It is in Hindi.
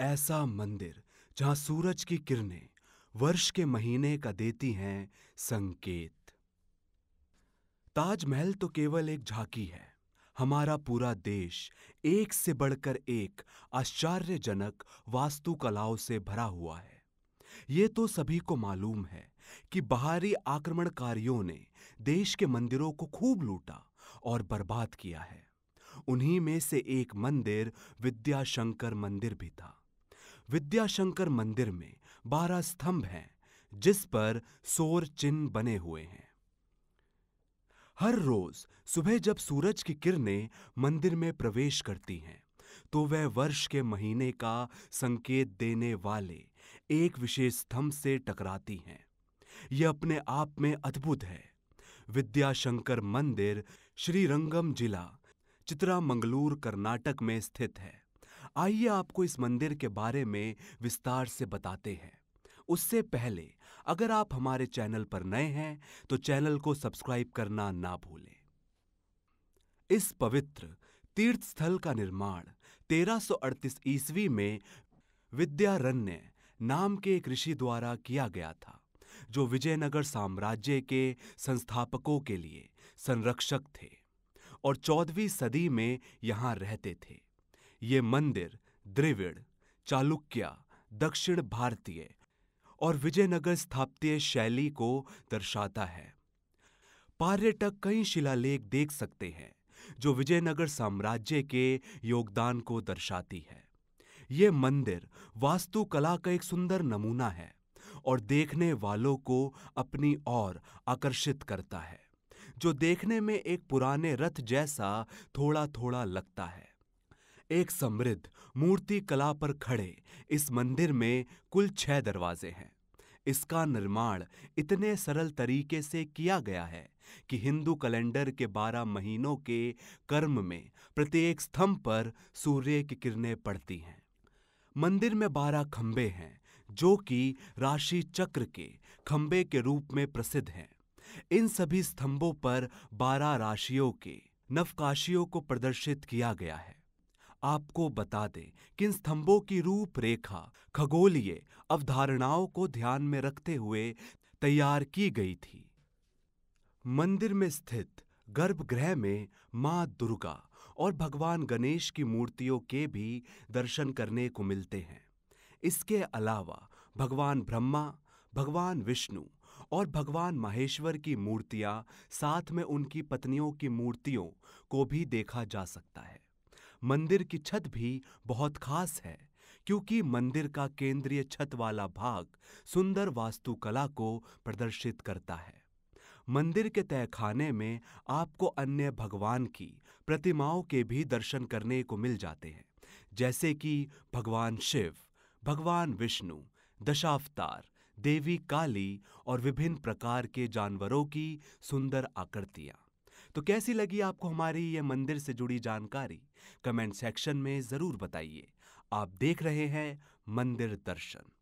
ऐसा मंदिर जहां सूरज की किरणें वर्ष के महीने का देती हैं संकेत ताजमहल तो केवल एक झांकी है हमारा पूरा देश एक से बढ़कर एक आश्चर्यजनक वास्तुकलाओं से भरा हुआ है ये तो सभी को मालूम है कि बाहरी आक्रमणकारियों ने देश के मंदिरों को खूब लूटा और बर्बाद किया है उन्हीं में से एक मंदिर विद्याशंकर मंदिर भी था विद्याशंकर मंदिर में बारह स्तंभ हैं जिस पर सोर चिन्ह बने हुए हैं हर रोज सुबह जब सूरज की किरणें मंदिर में प्रवेश करती हैं तो वह वर्ष के महीने का संकेत देने वाले एक विशेष स्तंभ से टकराती हैं यह अपने आप में अद्भुत है विद्याशंकर मंदिर श्रीरंगम जिला चित्रामंगलूर कर्नाटक में स्थित है आइए आपको इस मंदिर के बारे में विस्तार से बताते हैं उससे पहले अगर आप हमारे चैनल पर नए हैं तो चैनल को सब्सक्राइब करना ना भूलें इस पवित्र तीर्थ स्थल का निर्माण 1338 ईस्वी में विद्यारण्य नाम के एक ऋषि द्वारा किया गया था जो विजयनगर साम्राज्य के संस्थापकों के लिए संरक्षक थे और चौदहवीं सदी में यहाँ रहते थे ये मंदिर द्रिविड़ चालुक्य दक्षिण भारतीय और विजयनगर स्थापत्य शैली को दर्शाता है पर्यटक कई शिलालेख देख सकते हैं जो विजयनगर साम्राज्य के योगदान को दर्शाती है ये मंदिर वास्तुकला का एक सुंदर नमूना है और देखने वालों को अपनी ओर आकर्षित करता है जो देखने में एक पुराने रथ जैसा थोड़ा थोड़ा लगता है एक समृद्ध मूर्ति कला पर खड़े इस मंदिर में कुल छह दरवाजे हैं इसका निर्माण इतने सरल तरीके से किया गया है कि हिंदू कैलेंडर के बारह महीनों के कर्म में प्रत्येक स्तंभ पर सूर्य की किरणें पड़ती हैं मंदिर में बारह खंबे हैं जो कि राशि चक्र के खंबे के रूप में प्रसिद्ध हैं इन सभी स्तंभों पर बारह राशियों के नवकाशियों को प्रदर्शित किया गया है आपको बता दें कि इन स्तंभों की रूपरेखा खगोलीय अवधारणाओं को ध्यान में रखते हुए तैयार की गई थी मंदिर में स्थित गर्भगृह में माँ दुर्गा और भगवान गणेश की मूर्तियों के भी दर्शन करने को मिलते हैं इसके अलावा भगवान ब्रह्मा भगवान विष्णु और भगवान माहेश्वर की मूर्तियाँ साथ में उनकी पत्नियों की मूर्तियों को भी देखा जा सकता है मंदिर की छत भी बहुत खास है क्योंकि मंदिर का केंद्रीय छत वाला भाग सुंदर वास्तुकला को प्रदर्शित करता है मंदिर के तहखाने में आपको अन्य भगवान की प्रतिमाओं के भी दर्शन करने को मिल जाते हैं जैसे कि भगवान शिव भगवान विष्णु दशावतार देवी काली और विभिन्न प्रकार के जानवरों की सुंदर आकृतियाँ तो कैसी लगी आपको हमारी ये मंदिर से जुड़ी जानकारी कमेंट सेक्शन में ज़रूर बताइए आप देख रहे हैं मंदिर दर्शन